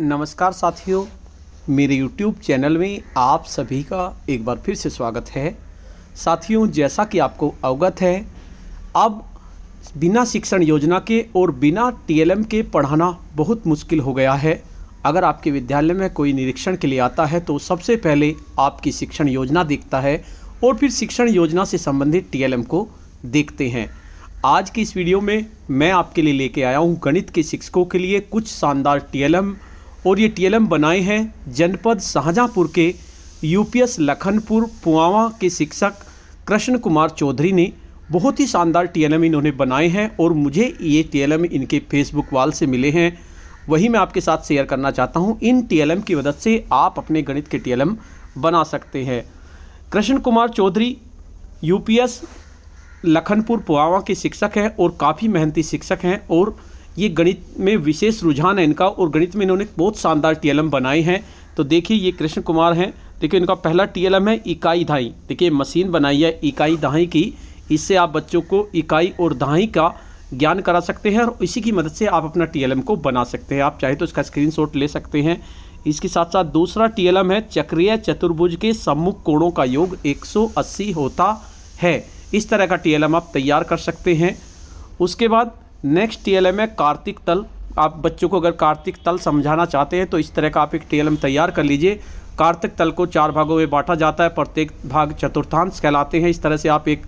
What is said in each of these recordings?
नमस्कार साथियों मेरे YouTube चैनल में आप सभी का एक बार फिर से स्वागत है साथियों जैसा कि आपको अवगत है अब बिना शिक्षण योजना के और बिना टीएलएम के पढ़ाना बहुत मुश्किल हो गया है अगर आपके विद्यालय में कोई निरीक्षण के लिए आता है तो सबसे पहले आपकी शिक्षण योजना देखता है और फिर शिक्षण योजना से संबंधित टी को देखते हैं आज की इस वीडियो में मैं आपके लिए लेके आया हूँ गणित के शिक्षकों के लिए कुछ शानदार टी एल और ये टीएलएम बनाए हैं जनपद शाहजहाँपुर के यूपीएस लखनपुर पुआवा के शिक्षक कृष्ण कुमार चौधरी ने बहुत ही शानदार टीएलएम इन्होंने बनाए हैं और मुझे ये टीएलएम इनके फेसबुक वाल से मिले हैं वही मैं आपके साथ शेयर करना चाहता हूँ इन टीएलएम की मदद से आप अपने गणित के टीएलएम बना सकते हैं कृष्ण कुमार चौधरी यूपीएस लखनपुर पुआवा के शिक्षक हैं और काफ़ी मेहनती शिक्षक हैं और ये गणित में विशेष रुझान है इनका और गणित में इन्होंने बहुत शानदार टी बनाए हैं तो देखिए ये कृष्ण कुमार हैं देखिए इनका पहला टी है इकाई धाई देखिए मशीन बनाई है इकाई दहाई की इससे आप बच्चों को इकाई और दहाई का ज्ञान करा सकते हैं और इसी की मदद से आप अपना एम को बना सकते हैं आप चाहे तो इसका शॉट ले सकते हैं इसके साथ साथ दूसरा एम है चक्रीय चतुर्भुज के सम्मुख कोणों का योग अस्सी होता है इस तरह का एम आप तैयार कर सकते हैं उसके बाद नेक्स्ट टीएलएम है कार्तिक तल आप बच्चों को अगर कार्तिक तल समझाना चाहते हैं तो इस तरह का आप एक टीएलएम तैयार कर लीजिए कार्तिक तल को चार भागों में बांटा जाता है प्रत्येक भाग चतुर्थांश कहलाते हैं इस तरह से आप एक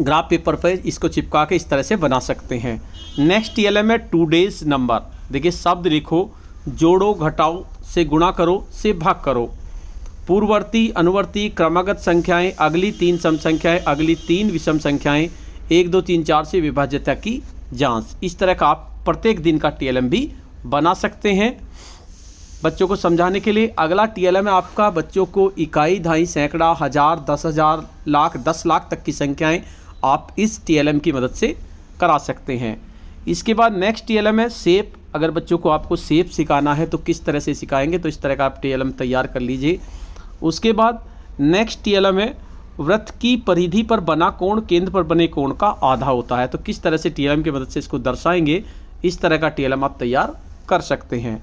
ग्राफ पेपर पर इसको चिपका के इस तरह से बना सकते हैं नेक्स्ट टी है टू डेज नंबर देखिए शब्द लिखो जोड़ो घटाओ से गुणा करो से भाग करो पूर्ववर्ती अनुवर्ती क्रमागत संख्याएं अगली तीन सम संख्याएं अगली तीन विषम संख्याएं एक दो तीन चार से विभाज्यता की जांच इस तरह का आप प्रत्येक दिन का टीएलएम भी बना सकते हैं बच्चों को समझाने के लिए अगला टीएलएम आपका बच्चों को इकाई ढाई सैकड़ा हज़ार दस हज़ार लाख दस लाख तक की संख्याएं आप इस टीएलएम की मदद से करा सकते हैं इसके बाद नेक्स्ट टीएलएम है सेप अगर बच्चों को आपको सेप सिखाना है तो किस तरह से सिखाएंगे तो इस तरह का आप टी तैयार कर लीजिए उसके बाद नेक्स्ट टी है वृत्त की परिधि पर बना कोण केंद्र पर बने कोण का आधा होता है तो किस तरह से टीएलएम की मदद से इसको दर्शाएंगे इस तरह का टीएलएम आप तैयार कर सकते हैं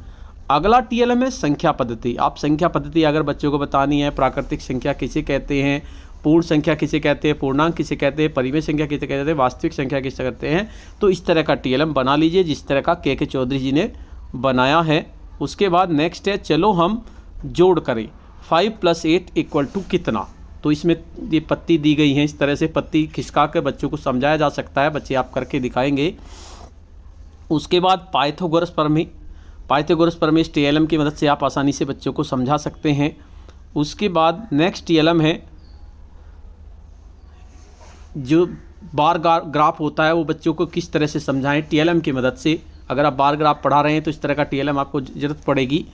अगला टीएलएम है संख्या पद्धति आप संख्या पद्धति अगर बच्चों को बतानी है प्राकृतिक संख्या किसे कहते हैं पूर्ण संख्या किसे कहते हैं पूर्णांक किसे कहते हैं परिमेय संख्या किसे कहते हैं वास्तविक संख्या किसे कहते हैं तो इस तरह का टीएलएम बना लीजिए जिस तरह का के के चौधरी जी ने बनाया है उसके बाद नेक्स्ट है चलो हम जोड़ करें five plus eight equal to कितना तो इसमें ये पत्ती दी गई है इस तरह से पत्ती खिसका कर बच्चों को समझाया जा सकता है बच्चे आप करके दिखाएंगे उसके बाद पाइथोगोरस परमी पाइथोगोरस इस टी एल एम की मदद से आप आसानी से बच्चों को समझा सकते हैं उसके बाद नेक्स्ट टी एल एम है जो बार ग्राफ होता है वो बच्चों को किस तरह से समझाएं टी एल एम की मदद से अगर आप बार ग्राफ पढ़ा रहे हैं तो इस तरह का टी एल एम आपको ज़रूरत पड़ेगी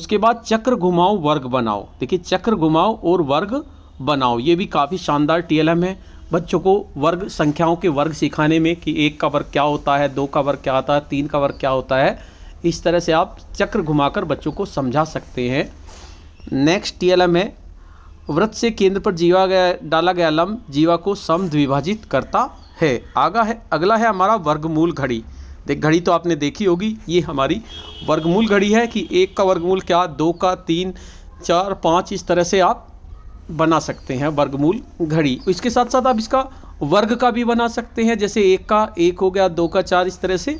उसके बाद चक्र घुमाओ वर्ग बनाओ देखिए चक्र घुमाओ और वर्ग बनाओ ये भी काफ़ी शानदार टीएलएम है बच्चों को वर्ग संख्याओं के वर्ग सिखाने में कि एक का वर्ग क्या होता है दो का वर्ग क्या होता है तीन का वर्ग क्या होता है इस तरह से आप चक्र घुमाकर बच्चों को समझा सकते हैं नेक्स्ट टीएलएम है व्रत से केंद्र पर जीवा गया डाला गया लम्ब जीवा को सम द्विभाजित करता है आगा है अगला है हमारा वर्गमूल घड़ी देख घड़ी तो आपने देखी होगी ये हमारी वर्गमूल घड़ी है कि एक का वर्गमूल क्या दो का तीन चार पाँच इस तरह से आप बना सकते हैं वर्गमूल घड़ी इसके साथ साथ आप इसका वर्ग का भी बना सकते हैं जैसे एक का एक हो गया दो का चार इस तरह से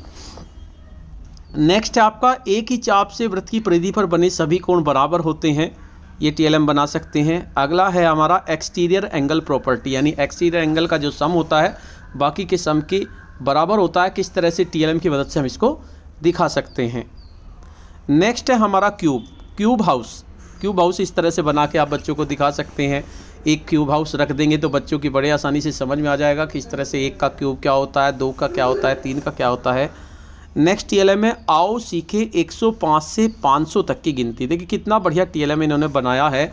नेक्स्ट आपका एक ही चाप से वृत्त की परिधि पर बने सभी कोण बराबर होते हैं ये टीएलएम बना सकते हैं अगला है हमारा एक्सटीरियर एंगल प्रॉपर्टी यानी एक्सटीरियर एंगल का जो सम होता है बाकी के सम के बराबर होता है किस तरह से टी की मदद से हम इसको दिखा सकते हैं नेक्स्ट है हमारा cube cube house cube house इस तरह से बना के आप बच्चों को दिखा सकते हैं एक क्यूब हाउस रख देंगे तो बच्चों की बड़े आसानी से समझ में आ जाएगा कि इस तरह से एक का क्यूब क्या होता है दो का क्या होता है तीन का क्या होता है नेक्स्ट टी है आओ सीखे 105 से 500 तक की गिनती देखिए कितना बढ़िया टी इन्होंने बनाया है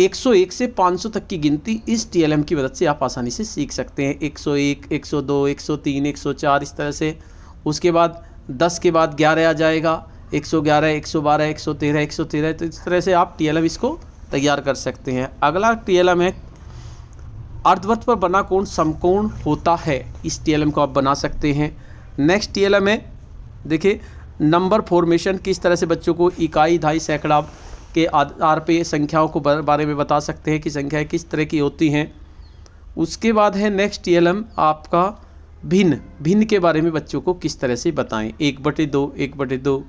101 से 500 तक की गिनती इस टी की मदद से आप आसानी से सीख सकते हैं 101, 102, 103, 104 इस तरह से उसके बाद 10 के बाद 11 आ जाएगा एक सौ ग्यारह एक सौ बारह एक सौ तेरह एक सौ तेरह तो इस तरह से आप टी एल एम इसको तैयार कर सकते हैं अगला टी एल एम है अर्धवृत्त पर बना कोण समकोण होता है इस टी एल एम को आप बना सकते हैं नेक्स्ट टी एल एम है देखिए नंबर फॉर्मेशन किस तरह से बच्चों को इकाई ढाई सैकड़ा के आधार पे संख्याओं को बारे में बता सकते हैं कि संख्याएँ किस तरह की होती हैं उसके बाद है नेक्स्ट टी एल एम आपका भिन्न भिन्न के बारे में बच्चों को किस तरह से बताएँ एक बटे दो एक बटे दो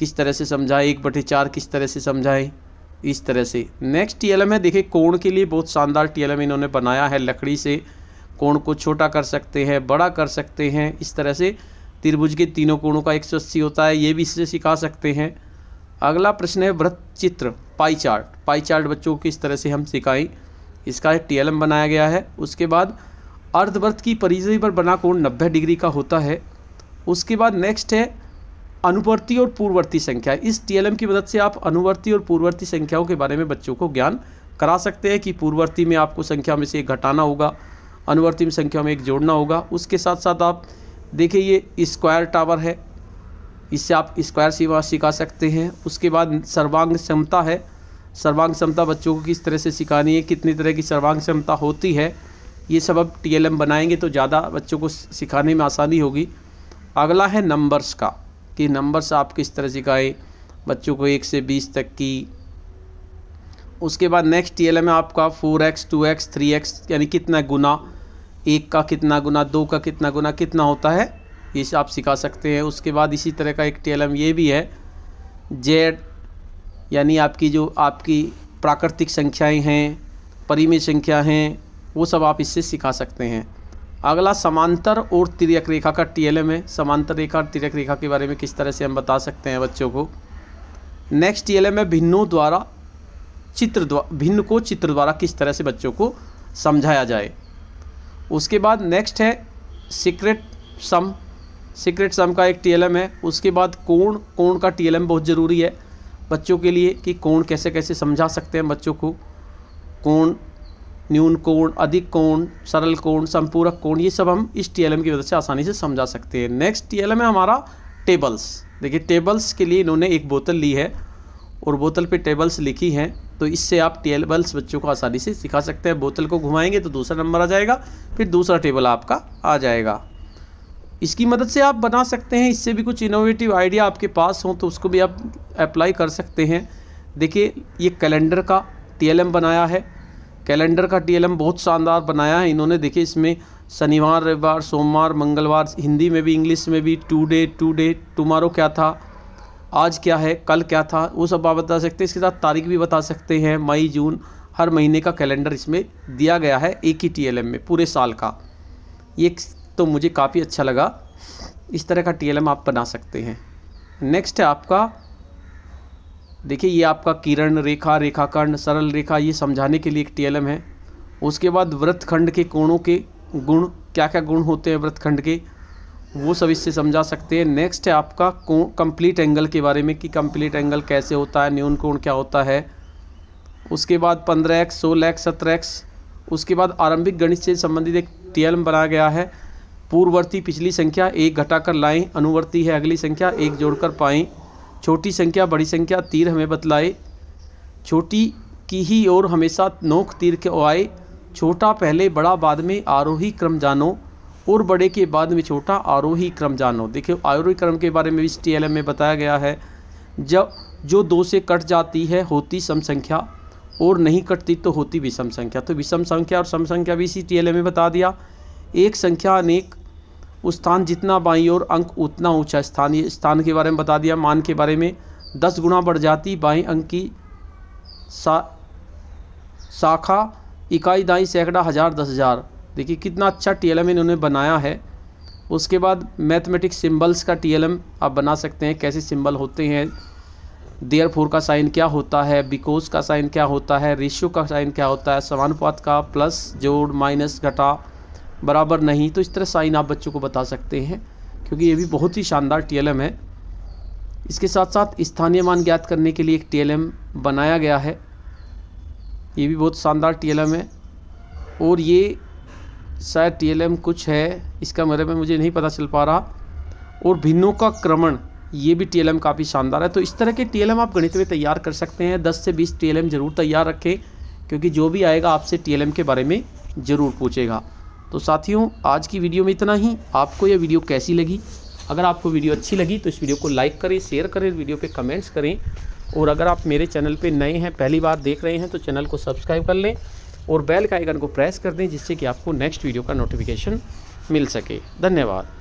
किस तरह से समझाएं एक बटे चार किस तरह से समझाएं इस तरह से नेक्स्ट टी है देखिए कोण के लिए बहुत शानदार टी इन्होंने बनाया है लकड़ी से कोण को छोटा कर सकते हैं बड़ा कर सकते हैं इस तरह से त्रिभुज के तीनों कोणों का एक सौ अस्सी होता है ये भी इससे सिखा सकते हैं अगला प्रश्न है वृत्त चित्र पाई चार्ट पाई चार्ट बच्चों को किस तरह से हम सिखाएं इसका एक टी बनाया गया है उसके बाद अर्धवृत्त की परिधि पर बना कोण नब्बे डिग्री का होता है उसके बाद नेक्स्ट है अनुवर्ती और पूर्ववर्ती संख्या इस टीएलएम की मदद से आप अनुवर्ती और पूर्ववर्ती संख्याओं के बारे में बच्चों को ज्ञान करा सकते हैं कि पूर्ववर्ती में आपको संख्या में से एक घटाना होगा अनुवर्ती में संख्या में एक जोड़ना होगा उसके साथ साथ आप देखिए ये स्क्वायर टावर है इससे आप स्क्वायर सीमा सिखा सकते हैं उसके बाद सर्वांग क्षमता है सर्वांग क्षमता बच्चों को किस तरह से सिखानी है कितनी तरह की सर्वांग क्षमता होती है ये सब अब टी बनाएंगे तो ज़्यादा बच्चों को सिखाने में आसानी होगी अगला है नंबर्स का कि नंबर्स आप किस तरह सिखाए बच्चों को एक से बीस तक की उसके बाद नेक्स्ट टी में आपका four X two X three X यानी कितना गुना एक का कितना गुना दो का कितना गुना कितना होता है ये आप सिखा सकते हैं उसके बाद इसी तरह का एक टी ये भी है जेड यानी आपकी जो आपकी प्राकृतिक संख्याएं हैं परिमेय संख्या हैं वो सब आप इससे सिखा सकते हैं अगला समांतर और तिरक रेखा का टीएलएम है समांतर रेखा और तिरक रेखा के बारे में किस तरह से हम बता सकते हैं बच्चों को नेक्स्ट टीएलएम है भिन्नों द्वारा चित्र द्वारा भिन्न को चित्र द्वारा किस तरह से बच्चों को समझाया जाए उसके बाद नेक्स्ट है सीक्रेट सम सीक्रेट सम का एक एम है उसके बाद कोण कोण का एम बहुत ज़रूरी है बच्चों के लिए कि कोण कैसे कैसे समझा सकते हैं बच्चों को कोण न्यून कोण अधिक कोण सरल कोण संपूरक कोण ये सब हम इस एम की वजह से आसानी से समझा सकते हैं नेक्स्ट एम है हमारा टेबल्स देखिए टेबल्स के लिए इन्होंने एक बोतल ली है और बोतल पे टेबल्स लिखी हैं तो इससे आप टेबल्स बच्चों को आसानी से सिखा सकते हैं बोतल को घुमाएंगे तो दूसरा नंबर आ जाएगा फिर दूसरा टेबल आपका आ जाएगा इसकी मदद से आप बना सकते हैं इससे भी कुछ इनोवेटिव आइडिया आपके पास हों तो उसको भी आप अप्लाई कर सकते हैं देखिए ये कैलेंडर का एम बनाया है कैलेंडर का टीएलएम बहुत शानदार बनाया है इन्होंने देखिए इसमें शनिवार रविवार सोमवार मंगलवार हिंदी में भी इंग्लिश में भी today today tomorrow क्या था आज क्या है कल क्या था वो सब आप बता सकते हैं इसके साथ तारीख भी बता सकते हैं मई जून हर महीने का कैलेंडर इसमें दिया गया है एक ही टीएलएम में पूरे साल का ये तो मुझे काफ़ी अच्छा लगा इस तरह का टीएलएम आप बना सकते हैं नेक्स्ट है आपका देखिए ये आपका किरण रेखा रेखाखंड सरल रेखा ये समझाने के लिए एक टीएलएम है उसके बाद वृत्तखंड के कोणों के गुण क्या क्या गुण होते हैं वृत्तखंड के वो सब इससे समझा सकते हैं नेक्स्ट है आपका कंप्लीट एंगल के बारे में कि कंप्लीट एंगल कैसे होता है न्यून कोण क्या होता है उसके बाद पंद्रह एक्स सोलह एक्स सत्रह एक्स उसके बाद आरंभिक गणित से संबंधित एक टीएलएम बनाया गया है पूर्ववर्ती पिछली संख्या एक घटाकर लाएं अनुवर्ती है अगली संख्या एक जोड़कर पाएं छोटी संख्या बड़ी संख्या तीर हमें बतलाए छोटी की ही ओर हमेशा नोक तीर के आए छोटा पहले बड़ा बाद में आरोही क्रम जानो और बड़े के बाद में छोटा आरोही क्रम जानो देखिए आरोही क्रम के बारे में भी टी एल में बताया गया है जब जो दो से कट जाती है होती सम संख्या और नहीं कटती तो होती विषम संख्या तो विषम संख्या और सम संख्या भी इसी टी में बता दिया एक संख्या अनेक उस स्थान जितना बाई और अंक उतना ऊंचा स्थान ये स्थान के बारे में बता दिया मान के बारे में दस गुना बढ़ जाती बाई अंक की सा शाखा इकाई दाई सैकड़ा हज़ार दस हज़ार देखिए कितना अच्छा टी इन्होंने बनाया है उसके बाद मैथमेटिक्स सिंबल्स का टी आप बना सकते हैं कैसे सिंबल होते हैं देयर फोर का साइन क्या होता है बिकोज का साइन क्या होता है रेशियो का साइन क्या होता है समानुपात का प्लस जोड़ माइनस घटा बराबर नहीं तो इस तरह साइन आप बच्चों को बता सकते हैं क्योंकि ये भी बहुत ही शानदार टी है इसके साथ साथ स्थानीय मान ज्ञात करने के लिए एक टी बनाया गया है ये भी बहुत शानदार टी है और ये शायद टी कुछ है इसका मतलब में मुझे नहीं पता चल पा रहा और भिन्नों का क्रमण ये भी टी काफ़ी शानदार है तो इस तरह के टी आप गणित में तैयार कर सकते हैं दस से बीस टी ज़रूर तैयार रखें क्योंकि जो भी आएगा आपसे टी के बारे में ज़रूर पूछेगा तो साथियों आज की वीडियो में इतना ही आपको यह वीडियो कैसी लगी अगर आपको वीडियो अच्छी लगी तो इस वीडियो को लाइक करें शेयर करें वीडियो पे कमेंट्स करें और अगर आप मेरे चैनल पे नए हैं पहली बार देख रहे हैं तो चैनल को सब्सक्राइब कर लें और बेल का आइकन को प्रेस कर दें जिससे कि आपको नेक्स्ट वीडियो का नोटिफिकेशन मिल सके धन्यवाद